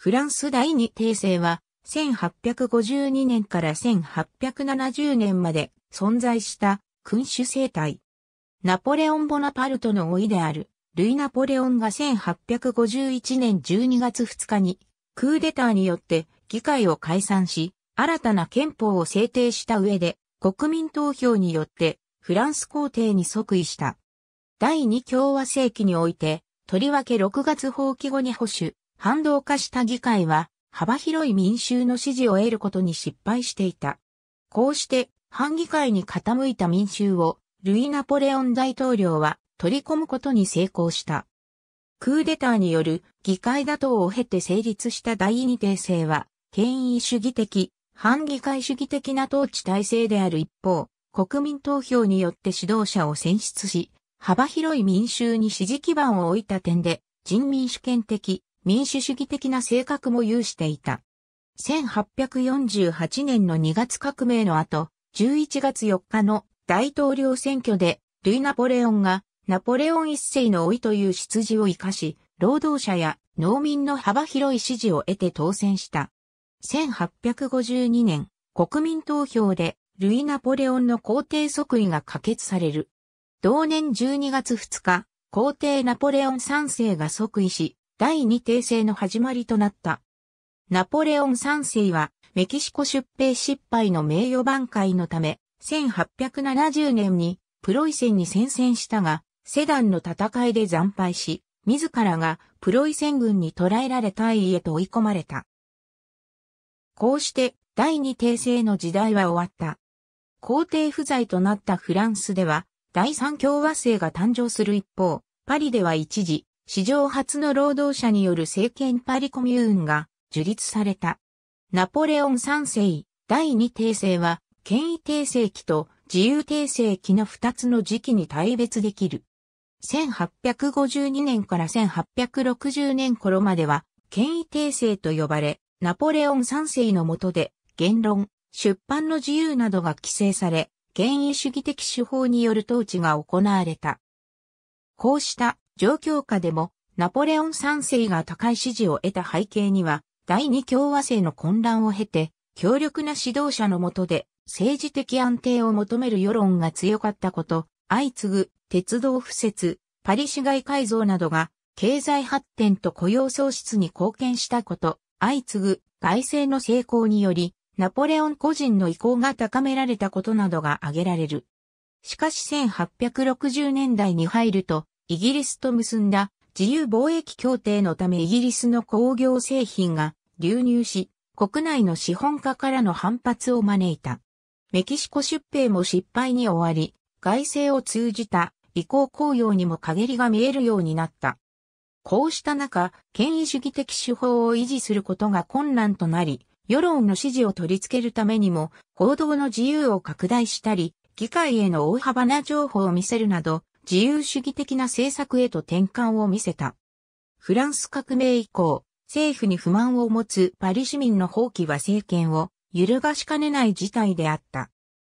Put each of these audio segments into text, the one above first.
フランス第二帝政は、1852年から1870年まで存在した君主政体。ナポレオン・ボナパルトの老いである、ルイ・ナポレオンが1851年12月2日に、クーデターによって議会を解散し、新たな憲法を制定した上で、国民投票によってフランス皇帝に即位した。第二共和世紀において、とりわけ6月放棄後に保守、反動化した議会は、幅広い民衆の支持を得ることに失敗していた。こうして、反議会に傾いた民衆を、ルイ・ナポレオン大統領は取り込むことに成功した。クーデターによる議会打倒を経て成立した第二帝政は、権威主義的、反議会主義的な統治体制である一方、国民投票によって指導者を選出し、幅広い民衆に支持基盤を置いた点で、人民主権的、民主主義的な性格も有していた。1848年の2月革命の後、11月4日の大統領選挙で、ルイ・ナポレオンが、ナポレオン一世の老いという出自を活かし、労働者や農民の幅広い支持を得て当選した。1852年、国民投票で、ルイ・ナポレオンの皇帝即位が可決される。同年12月2日、皇帝ナポレオン3世が即位し、第二帝政の始まりとなった。ナポレオン三世はメキシコ出兵失敗の名誉挽回のため、1870年にプロイセンに宣戦したが、セダンの戦いで惨敗し、自らがプロイセン軍に捕らえられた位へと追い込まれた。こうして第二帝政の時代は終わった。皇帝不在となったフランスでは、第三共和制が誕生する一方、パリでは一時、史上初の労働者による政権パリコミューンが樹立された。ナポレオン三世、第二帝政は、権威帝政期と自由帝政期の二つの時期に対別できる。1852年から1860年頃までは、権威帝政と呼ばれ、ナポレオン三世の下で、言論、出版の自由などが規制され、権威主義的手法による統治が行われた。こうした状況下でもナポレオン三世が高い支持を得た背景には、第二共和制の混乱を経て、強力な指導者の下で政治的安定を求める世論が強かったこと、相次ぐ鉄道敷設、パリ市街改造などが経済発展と雇用創出に貢献したこと、相次ぐ外政の成功により、ナポレオン個人の意向が高められたことなどが挙げられる。しかし1860年代に入ると、イギリスと結んだ自由貿易協定のためイギリスの工業製品が流入し、国内の資本家からの反発を招いた。メキシコ出兵も失敗に終わり、外政を通じた移行公用にも陰りが見えるようになった。こうした中、権威主義的手法を維持することが困難となり、世論の支持を取り付けるためにも、行動の自由を拡大したり、議会への大幅な情報を見せるなど、自由主義的な政策へと転換を見せた。フランス革命以降、政府に不満を持つパリ市民の放棄は政権を揺るがしかねない事態であった。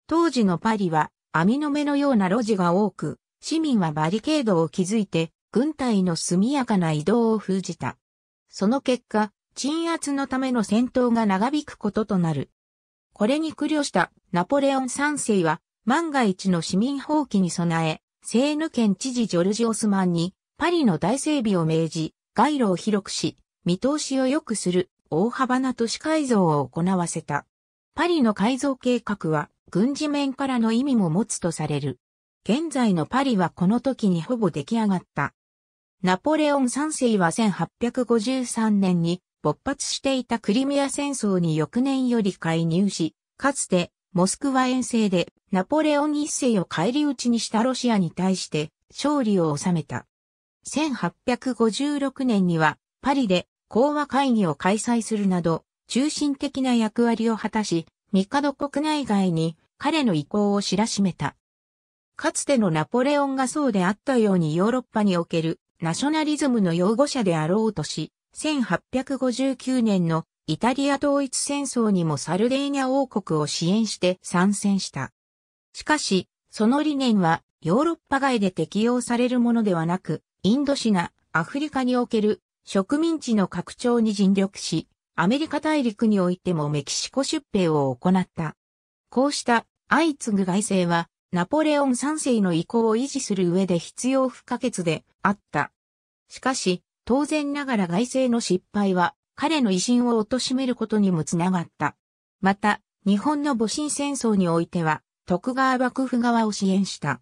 当時のパリは網の目のような路地が多く、市民はバリケードを築いて軍隊の速やかな移動を封じた。その結果、鎮圧のための戦闘が長引くこととなる。これに苦慮したナポレオン3世は万が一の市民放棄に備え、セーヌ県知事ジョルジ・オスマンに、パリの大整備を命じ、街路を広くし、見通しを良くする大幅な都市改造を行わせた。パリの改造計画は軍事面からの意味も持つとされる。現在のパリはこの時にほぼ出来上がった。ナポレオン三世は1853年に勃発していたクリミア戦争に翌年より介入し、かつてモスクワ遠征でナポレオン一世を返り討ちにしたロシアに対して勝利を収めた。1856年にはパリで講和会議を開催するなど中心的な役割を果たし、帝国内外に彼の意向を知らしめた。かつてのナポレオンがそうであったようにヨーロッパにおけるナショナリズムの擁護者であろうとし、1859年のイタリア統一戦争にもサルデーニャ王国を支援して参戦した。しかし、その理念はヨーロッパ外で適用されるものではなく、インドシナ、アフリカにおける植民地の拡張に尽力し、アメリカ大陸においてもメキシコ出兵を行った。こうした相次ぐ外政は、ナポレオン3世の意向を維持する上で必要不可欠であった。しかし、当然ながら外政の失敗は彼の威信を貶めることにもつながった。また、日本の戊辰戦争においては、徳川幕府側を支援した。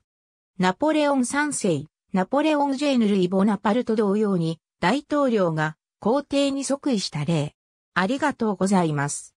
ナポレオン三世、ナポレオン・ジェーヌ・ルイ・ボナパルと同様に、大統領が皇帝に即位した例。ありがとうございます。